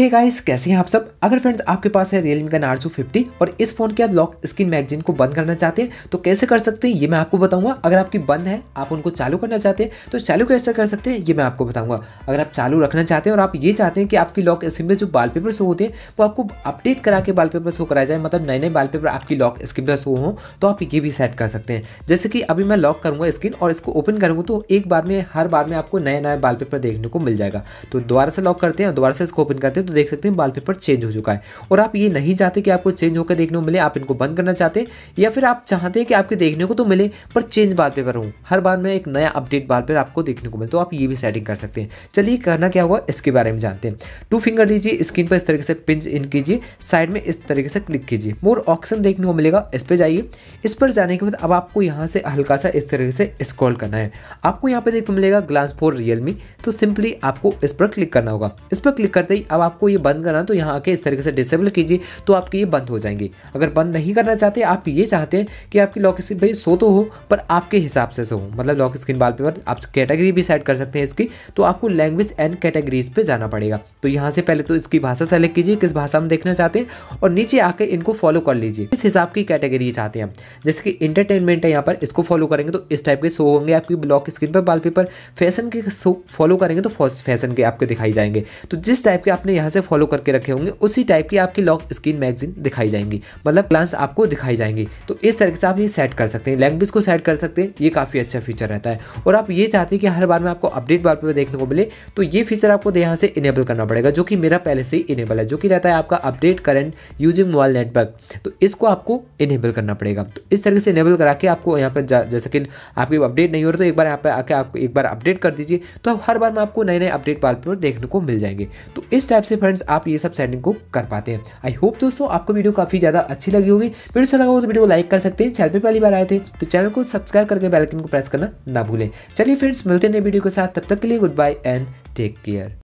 हे hey guys कैसे हैं आप सब अगर फ्रेंड्स आपके पास है रियलमी का नार्जो 50 और इस फोन के आप लॉक स्क्रीन मैगजीन को बंद करना चाहते हैं तो कैसे कर सकते हैं ये मैं आपको बताऊंगा अगर आपकी बंद है आप उनको चालू करना चाहते हैं तो चालू कैसे कर सकते हैं ये मैं आपको बताऊंगा अगर आप चालू रखना चाहते हैं और आप ये चाहते हैं कि आपकी लॉक स्क्रीन में जो बाल पेपर शो होते हैं वो आपको अपडेट करा के बाल पेपर शो कराया जाए मतलब नए नए बाल पेपर आपकी लॉक स्क्रीन पर शो हो तो आप ये भी सेट कर सकते हैं जैसे कि अभी मैं लॉक करूँगा स्क्रीन और इसको ओपन करूँगा तो एक बार में हर बार में आपको नए नए बाल पेपर देखने को मिल जाएगा तो दोबारा से लॉक करते हैं और दोबारा से इसको ओपन करते हैं तो देख सकते हैं वॉलपेपर चेंज हो चुका है और आप ये नहीं चाहते कि आपको चेंज होकर देखने को मिले आप इनको बंद करना चाहते या फिर आप चाहते हैं कि आपके देखने को तो मिले पर चेंज पेपर हो हर बार में एक नया अपडेट वॉलपेपर आपको देखने को मिले तो आप ये भी सेटिंग कर सकते हैं चलिए करना क्या हुआ इसके बारे में जानते हैं टू फिंगर लीजिए स्क्रीन पर इस तरीके से पिंच इन कीजिए साइड में इस तरीके से क्लिक कीजिए मोर ऑप्शन देखने को मिलेगा इस पर जाइए इस पर जाने के बाद अब आपको यहाँ से हल्का सा इस तरीके से स्क्रॉल करना है आपको यहाँ पर देखने को मिलेगा ग्लांस फोर रियलमी तो सिंपली आपको इस पर क्लिक करना होगा इस पर क्लिक करते ही अब आप आपको ये बंद करना तो यहाँ आके इस तरीके से डिसेबल कीजिए तो आपके ये बंद हो जाएंगे अगर बंद नहीं करना चाहते आप ये चाहते हैं कि आपकी लॉक स्क्रीन भाई सो तो हो पर आपके हिसाब से सो हो मतलब लॉक स्क्रीन वॉलपेपर आप कैटेगरी भी सेट कर सकते हैं इसकी तो आपको लैंग्वेज एंड कैटेगरीज पर जाना पड़ेगा तो यहाँ से पहले तो इसकी भाषा सेलेक्ट कीजिए किस भाषा में देखना चाहते हैं और नीचे आके इनको फॉलो कर लीजिए किस हिसाब की कैटेगरी चाहते हैं जैसे कि इंटरटेनमेंट है यहाँ पर इसको फॉलो करेंगे तो इस टाइप के शो होंगे आपकी लॉक स्क्रीन पर वाल फैशन के शो फॉलो करेंगे तो फैशन के आपके दिखाई जाएंगे तो जिस टाइप के आपने यहाँ यहाँ से फॉलो करके रखे होंगे उसी टाइप की आपकी लॉक स्क्रीन मैगजीन दिखाई जाएंगी मतलब प्लान्स आपको दिखाई जाएंगे तो इस तरीके से आप ये सेट कर सकते हैं लैंग्वेज को सेट कर सकते हैं ये काफ़ी अच्छा फीचर रहता है और आप ये चाहते हैं कि हर बार में आपको अपडेट बार पर देखने को मिले तो ये फीचर आपको यहाँ से इनेबल करना पड़ेगा जो कि मेरा पहले से ही इनेबल है जो कि रहता है आपका update current using mobile network तो इसको आपको इनेबल करना पड़ेगा तो इस तरीके से इनेबल करा के आपको यहाँ पर जैसे कि आपकी अपडेट नहीं हो रही तो एक बार यहाँ पर आके आप एक बार अपडेट कर दीजिए तो हर बार में आपको नए नए अपडेट बार पर देखने को मिल जाएंगे तो इस टाइप से फ्रेंड्स आप ये सब सेटिंग को कर पाते हैं आई होप दोस्तों आपको वीडियो काफ़ी ज़्यादा अच्छी लगी होगी वीडियो अच्छा लगा हो तो वीडियो को लाइक कर सकते हैं चैनल पर पहली बार आए थे तो चैनल को सब्सक्राइब करके बेलाइकन को प्रेस करना ना भूलें चलिए फ्रेंड्स मिलते हैं नए वीडियो के साथ तब तक के लिए goodbye and take care